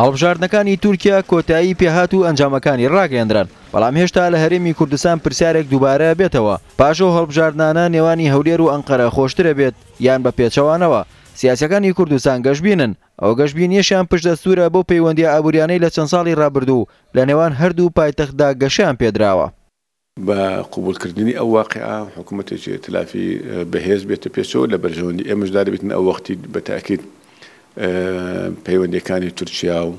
هەڵبژاردنەکانی تورکیا کۆتایی پێهات و ئەنجامەکانی ڕاگەندران بەڵام هێشتا لە هەرێمی کوردستان پرسیارێک دووبارە بێتەوە پاشۆ هەڵبژاردنانە نێوانی هەولێر و ئەنقەرە خۆشترە بێت یان بە پێچەوانەوە سیاسەکانی کوردستان گەشتبینن ئەو گەشتبینیەشیان پشدەستورە بۆ پەیوەندی ئابوووریانەی لە چەند ساڵی ڕابردوو لە نێوان هەردوو پایتەخدا گەشیان پێدراوە بە قوبولکردنی ئەو واقع حکوومەتێکی تلافی بەهێز بێتە پێچەوە لە بەرژەوەندی ئێمەشدار بێتن ئەو وەختی بە تاکیید پەیوەندەکانی تورکیا و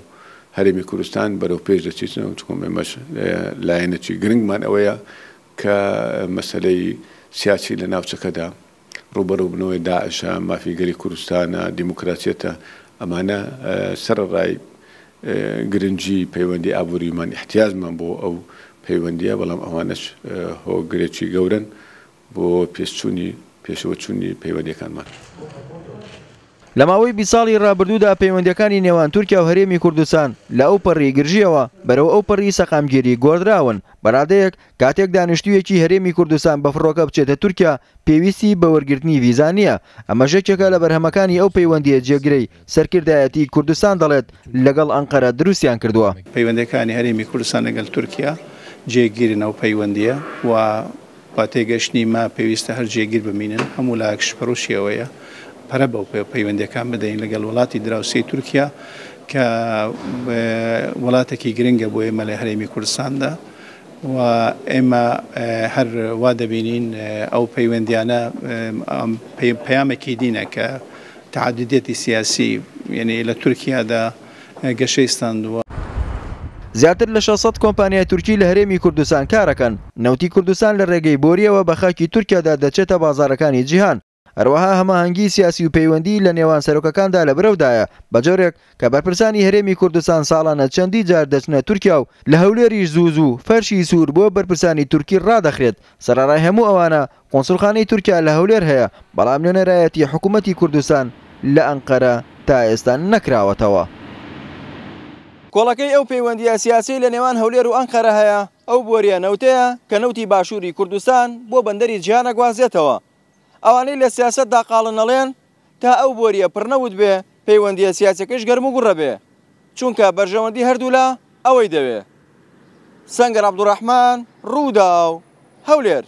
هەرمی کوردستان بەرەو پێش دەچیتن چکمێمەش لایەنەتی گرنگمان ئەوەیە کە مەسلەی سیاسی لە ناوچەکەدا ڕوبەرە بنەوەی داعشە مافیگەری کوردستانە دیموکراتێتە ئەمانە سەرڕای گرنگجی پەیوەندی ئابوووریمان احتیازمان بۆ ئەو پەیوەندیە بەڵام ئەوانش هۆگرێکی گەورن بۆ پێشچوونی پێشەوە چوونی پەیوەندەکانمان. لە ماوەی بی ساڵی ڕابردوودا پەیوەندەکانی نێوان تورکیا و هەرێمی کوردستان لە ئەو پەڕی گرژیەوە بەرەو ئەو پەڕی سەقامگیری گۆدراون بەرادەیەک کاتێک دانیشتویەکی هەرێمی کوردستان بە فڕۆکە بچێتە تورکیا پێویستی بە وەرگرتنی ویزانیە ئەمەژێکێکە لە بەرهەمەکانی ئەو پەیوەندیە جێگرەی سەرکردایەتی کوردستان دەڵێت لەگەڵ ئەنقەرە دروستیان کردووە پەیوەندەکانی هەرێمی کوردستان لەگەڵ تورکیا جێگیرن ئەو پەیوەندیە و با تێگەشتنی ما پێویستە هەر جێگیر بمینن هەموو لاکشپەرشیەوەیە پەرە بەو پەیوەندەکان بدەین لەگەڵ وڵاتی دراوسی تورکیا کە وڵاتێکی گرنگە بۆ ئێمە لە هەرێمی کوردستاندا و ئێمە هەر وا دەبینین ئەو پەیوەندیانە پەیامێکی دینە کە تعادیدێتی سیاسی یعنی لە تورکیادا گەشەیستاندووە زیاتر لە 600 کۆمپانیای تورکی لە هەرێمی کوردستان کارەکەن نەوتی کوردستان لە ڕێگەی بۆریەوە بە خاکی تورکیادا دەچێتە بازارەکانی جیهان هەروەها هەماهنگگی سیاسی و پەیوەندی لە نێوان سەرۆکەکاندا لە برەودایە بەجۆرێک کە بەرپرسانی هەرێمی کوردستان ساڵانە چەندی جار دەچنە تورکیا و لە هەولێریش زووز و فەرشی سوور بۆ بەرپرسانی تورکی ڕدەخرێت سەرڕای هەموو ئەوانە قۆنسڵخانەی تورکیا لە هەولێر هەیە بەڵام نوێنەرایەتی حکوومەتی کوردستان لە ئەنقەرە تا ئێستا نەکراوەتەوە. کۆڵەکەی ئەو پەیوەندی سیاسی لە نێوان هەولێر و ئەنقەرە هەیە ئەو بۆریە نەوتەیە کە نەوتی باشووری کوردستان بۆ بەندەری جیانە گوازێتەوە ئەوانەی لە سیاستدا قاڵنەڵێن تا ئەو بۆریە پڕنەوت بێ پەیوەندیە سیاسەکەش گەرم و گوڕە بێ چونکە بەرژەوەندی هەردوو لە ئەوەی دەوێ سنگەر عبدوڕحمان ڕوودا و هەولێر